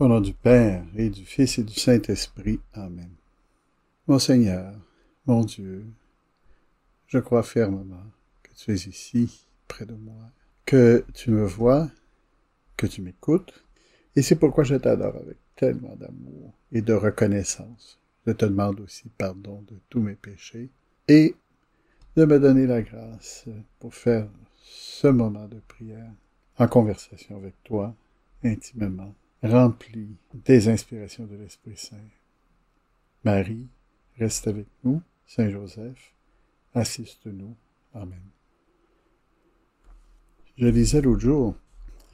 Au nom du Père et du Fils et du Saint-Esprit. Amen. Mon Seigneur, mon Dieu, je crois fermement que tu es ici, près de moi, que tu me vois, que tu m'écoutes, et c'est pourquoi je t'adore avec tellement d'amour et de reconnaissance. Je te demande aussi pardon de tous mes péchés et de me donner la grâce pour faire ce moment de prière en conversation avec toi intimement Rempli des inspirations de l'Esprit Saint. Marie, reste avec nous. Saint Joseph, assiste-nous. Amen. Je disais l'autre jour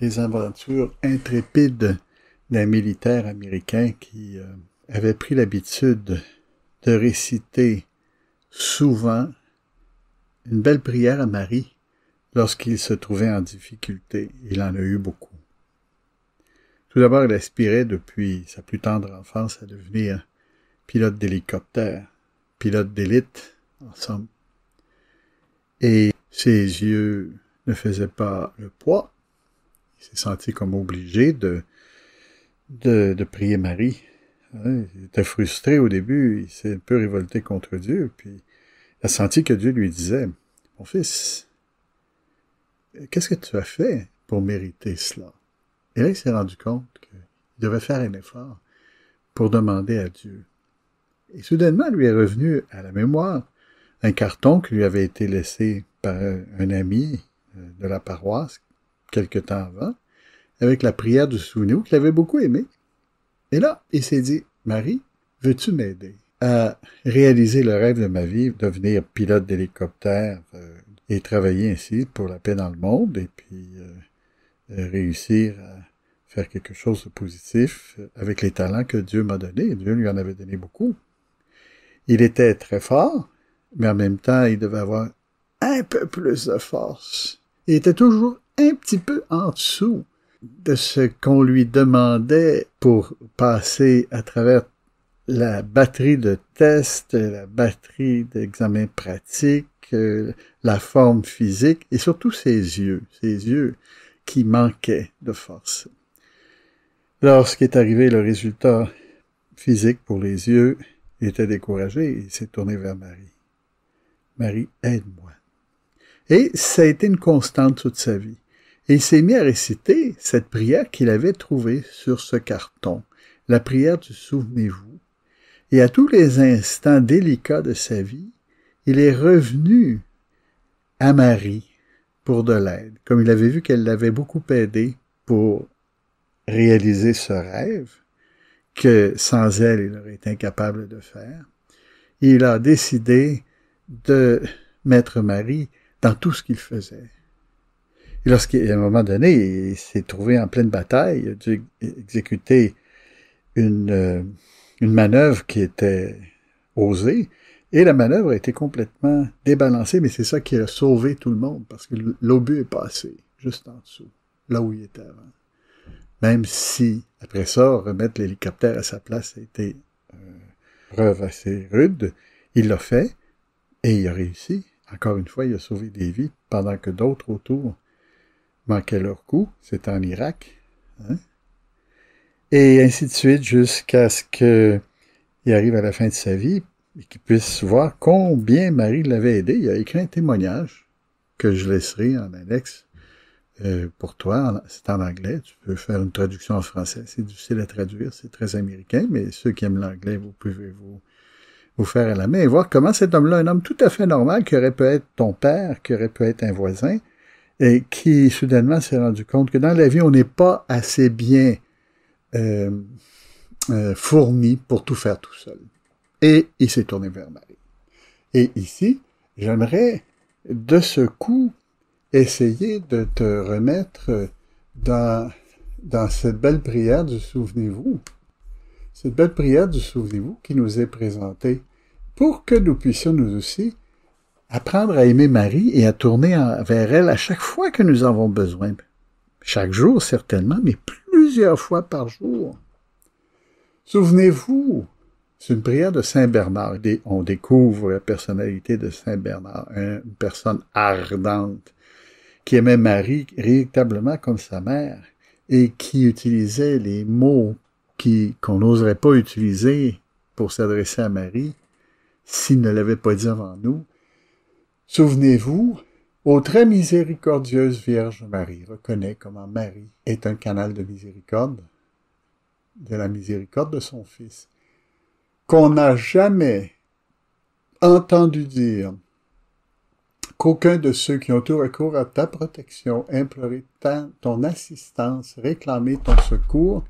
les aventures intrépides d'un militaire américain qui euh, avait pris l'habitude de réciter souvent une belle prière à Marie lorsqu'il se trouvait en difficulté. Il en a eu beaucoup. Tout d'abord, il aspirait depuis sa plus tendre enfance à devenir pilote d'hélicoptère, pilote d'élite, en somme. Et ses yeux ne faisaient pas le poids. Il s'est senti comme obligé de, de, de prier Marie. Il était frustré au début, il s'est un peu révolté contre Dieu, puis il a senti que Dieu lui disait, Mon fils, qu'est-ce que tu as fait pour mériter cela? il s'est rendu compte qu'il devait faire un effort pour demander à Dieu. Et soudainement, lui est revenu à la mémoire un carton qui lui avait été laissé par un ami euh, de la paroisse quelque temps avant, avec la prière du souvenir qu'il avait beaucoup aimé. Et là, il s'est dit, Marie, veux-tu m'aider à réaliser le rêve de ma vie, devenir pilote d'hélicoptère euh, et travailler ainsi pour la paix dans le monde et puis euh, réussir à faire quelque chose de positif avec les talents que Dieu m'a donnés. Dieu lui en avait donné beaucoup. Il était très fort, mais en même temps, il devait avoir un peu plus de force. Il était toujours un petit peu en dessous de ce qu'on lui demandait pour passer à travers la batterie de tests, la batterie d'examens pratiques, euh, la forme physique et surtout ses yeux, ses yeux qui manquaient de force. Lorsqu'est est arrivé le résultat physique pour les yeux, il était découragé et s'est tourné vers Marie. Marie, aide-moi. Et ça a été une constante toute sa vie. Et il s'est mis à réciter cette prière qu'il avait trouvée sur ce carton, la prière du Souvenez-vous. Et à tous les instants délicats de sa vie, il est revenu à Marie pour de l'aide, comme il avait vu qu'elle l'avait beaucoup aidé pour réaliser ce rêve que sans elle, il aurait été incapable de faire. Il a décidé de mettre Marie dans tout ce qu'il faisait. Et lorsqu'à un moment donné, il s'est trouvé en pleine bataille, il a dû exécuter une, euh, une manœuvre qui était osée, et la manœuvre a été complètement débalancée, mais c'est ça qui a sauvé tout le monde, parce que l'obus est passé juste en dessous, là où il était avant même si, après ça, remettre l'hélicoptère à sa place a été une euh, preuve assez rude, il l'a fait et il a réussi. Encore une fois, il a sauvé des vies pendant que d'autres autour manquaient leur coup. C'est en Irak. Hein. Et ainsi de suite jusqu'à ce qu'il arrive à la fin de sa vie et qu'il puisse voir combien Marie l'avait aidé. Il a écrit un témoignage que je laisserai en annexe euh, pour toi, c'est en anglais. Tu peux faire une traduction en français. C'est difficile à traduire, c'est très américain, mais ceux qui aiment l'anglais, vous pouvez vous, vous faire à la main et voir comment cet homme-là, un homme tout à fait normal, qui aurait pu être ton père, qui aurait pu être un voisin, et qui soudainement s'est rendu compte que dans la vie, on n'est pas assez bien euh, euh, fourni pour tout faire tout seul. Et il s'est tourné vers Marie. Et ici, j'aimerais de ce coup Essayez de te remettre euh, dans, dans cette belle prière du souvenez-vous, cette belle prière du souvenez-vous qui nous est présentée, pour que nous puissions nous aussi apprendre à aimer Marie et à tourner vers elle à chaque fois que nous avons besoin. Chaque jour certainement, mais plusieurs fois par jour. Souvenez-vous, c'est une prière de Saint Bernard. On découvre la personnalité de Saint Bernard, hein, une personne ardente, qui aimait Marie véritablement comme sa mère et qui utilisait les mots qui, qu'on n'oserait pas utiliser pour s'adresser à Marie s'il ne l'avait pas dit avant nous. Souvenez-vous, Ô très miséricordieuse Vierge Marie, reconnaît comment Marie est un canal de miséricorde, de la miséricorde de son Fils, qu'on n'a jamais entendu dire qu'aucun de ceux qui ont tout recours à ta protection, imploré ton assistance, réclamé ton secours,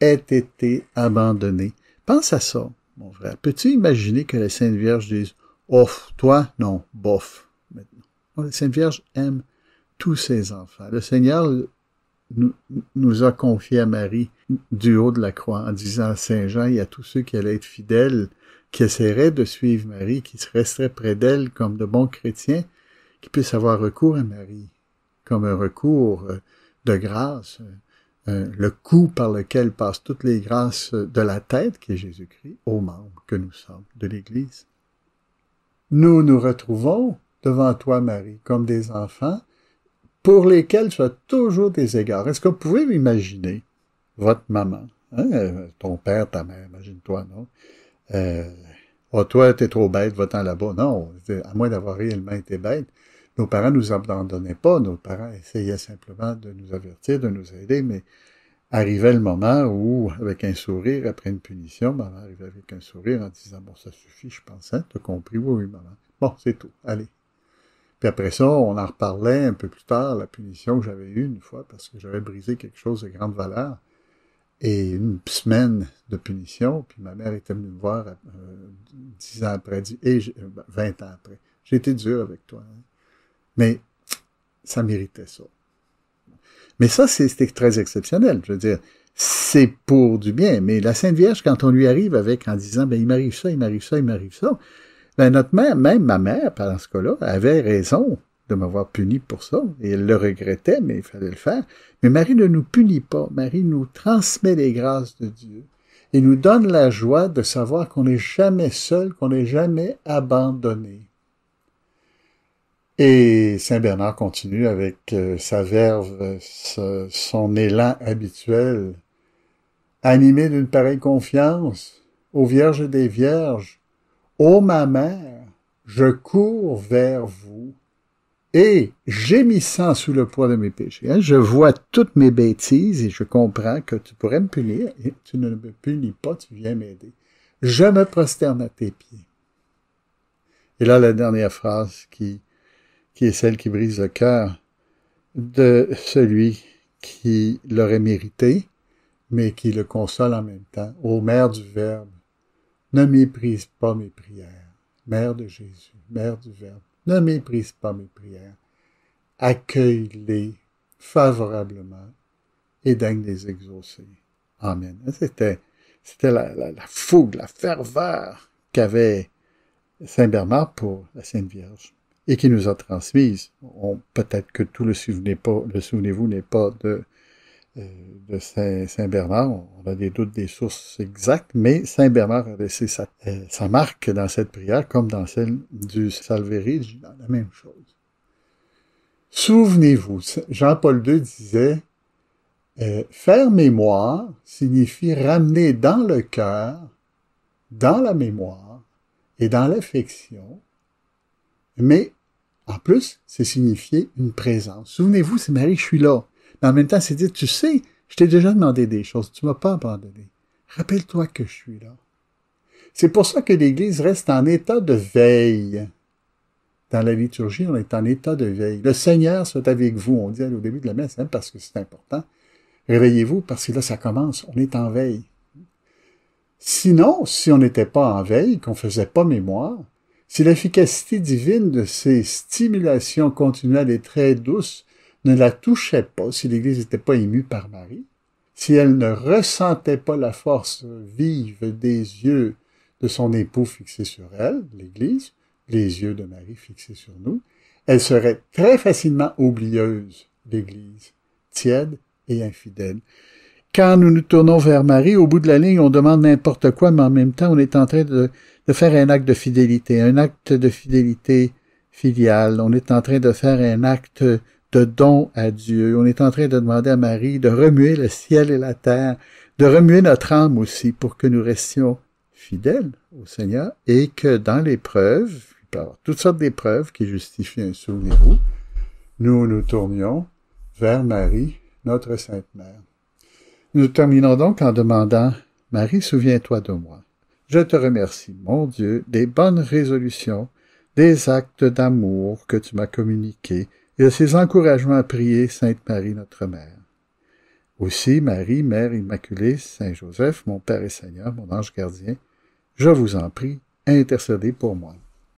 ait été abandonné. Pense à ça, mon frère. Peux-tu imaginer que la Sainte Vierge dise « toi, non, bof, maintenant. la Sainte Vierge aime tous ses enfants. Le Seigneur nous, nous, a confié à Marie du haut de la croix en disant à Saint Jean et à tous ceux qui allaient être fidèles qui essaieraient de suivre Marie, qui se resterait près d'elle comme de bons chrétiens, qui puissent avoir recours à Marie, comme un recours euh, de grâce, euh, euh, le coup par lequel passent toutes les grâces de la tête, qui est Jésus-Christ, aux membres que nous sommes de l'Église. Nous nous retrouvons devant toi, Marie, comme des enfants pour lesquels tu as toujours des égards. Est-ce que vous pouvez imaginer votre maman, hein, ton père, ta mère, imagine-toi, non? euh, oh, toi, t'es trop bête, va-t'en là-bas. Non, à moins d'avoir réellement été bête, nos parents nous abandonnaient pas. Nos parents essayaient simplement de nous avertir, de nous aider, mais arrivait le moment où, avec un sourire, après une punition, maman arrivait avec un sourire en disant Bon, ça suffit, je pensais, hein, t'as compris, oui, oui, maman. Bon, c'est tout, allez. Puis après ça, on en reparlait un peu plus tard, la punition que j'avais eue une fois parce que j'avais brisé quelque chose de grande valeur et une semaine de punition. Puis ma mère était venue me voir euh, dix ans après, et 20 euh, ben, ans après. J'ai été dur avec toi. Hein. Mais ça méritait ça. Mais ça, c'était très exceptionnel. Je veux dire, c'est pour du bien. Mais la Sainte Vierge, quand on lui arrive avec, en disant, ben, il m'arrive ça, il m'arrive ça, il m'arrive ça, ben, notre mère, même ma mère, par ce cas-là, avait raison de m'avoir puni pour ça, et elle le regrettait, mais il fallait le faire. Mais Marie ne nous punit pas, Marie nous transmet les grâces de Dieu et nous donne la joie de savoir qu'on n'est jamais seul, qu'on n'est jamais abandonné. Et Saint Bernard continue avec euh, sa verve, son élan habituel. Animé d'une pareille confiance, ô Vierge des Vierges, ô ma mère, je cours vers vous et gémissant sous le poids de mes péchés, hein, je vois toutes mes bêtises et je comprends que tu pourrais me punir et tu ne me punis pas, tu viens m'aider. Je me prosterne à tes pieds. Et là, la dernière phrase qui, qui est celle qui brise le cœur de celui qui l'aurait mérité, mais qui le console en même temps. Ô Mère du Verbe, ne méprise pas mes prières. Mère de Jésus, Mère du Verbe ne méprise pas mes prières. Accueille-les favorablement et daigne les exaucer. Amen. C'était, c'était la, fougue, la ferveur qu'avait Saint Bernard pour la Sainte Vierge et qui nous a transmise. On, peut-être que tout le souvenez-vous n'est pas de euh, de Saint-Bernard. On a des doutes des sources exactes, mais Saint-Bernard a laissé sa, euh, marque dans cette prière, comme dans celle du Salvéry, la même chose. Souvenez-vous, Jean-Paul II disait euh, Faire mémoire signifie ramener dans le cœur, dans la mémoire et dans l'affection, mais en plus, c'est signifier une présence. Souvenez-vous, c'est Marie, je suis là. Mais en même temps, c'est dit, tu sais, je t'ai déjà demandé des choses, tu m'as pas abandonné. Rappelle-toi que je suis là. C'est pour ça que l'Église reste en état de veille. Dans la liturgie, on est en état de veille. Le Seigneur soit avec vous, on dit au début de la messe, même hein, parce que c'est important. Réveillez-vous, parce que là, ça commence, on est en veille. Sinon, si on n'était pas en veille, qu'on ne faisait pas mémoire, si l'efficacité divine de ces stimulations continuelles et très douces ne la touchait pas si l'Église n'était pas émue par Marie, si elle ne ressentait pas la force vive des yeux de son époux fixés sur elle, l'Église, les yeux de Marie fixés sur nous, elle serait très facilement oublieuse, l'Église, tiède et infidèle. Quand nous nous tournons vers Marie, au bout de la ligne, on demande n'importe quoi, mais en même temps, on est en train de, de faire un acte de fidélité, un acte de fidélité filiale. On est en train de faire un acte de don à Dieu. On est en train de demander à Marie de remuer le ciel et la terre, de remuer notre âme aussi pour que nous restions fidèles au Seigneur et que dans l'épreuve, il toutes sortes d'épreuves qui justifient un souvenir, nous nous tournions vers Marie, notre Sainte Mère. Nous terminons donc en demandant, Marie, souviens-toi de moi. Je te remercie, mon Dieu, des bonnes résolutions, des actes d'amour que tu m'as communiqués, et ses encouragements à prier Sainte Marie, notre Mère. Aussi, Marie, Mère Immaculée, Saint Joseph, mon Père et Seigneur, mon ange gardien, je vous en prie, intercédez pour moi.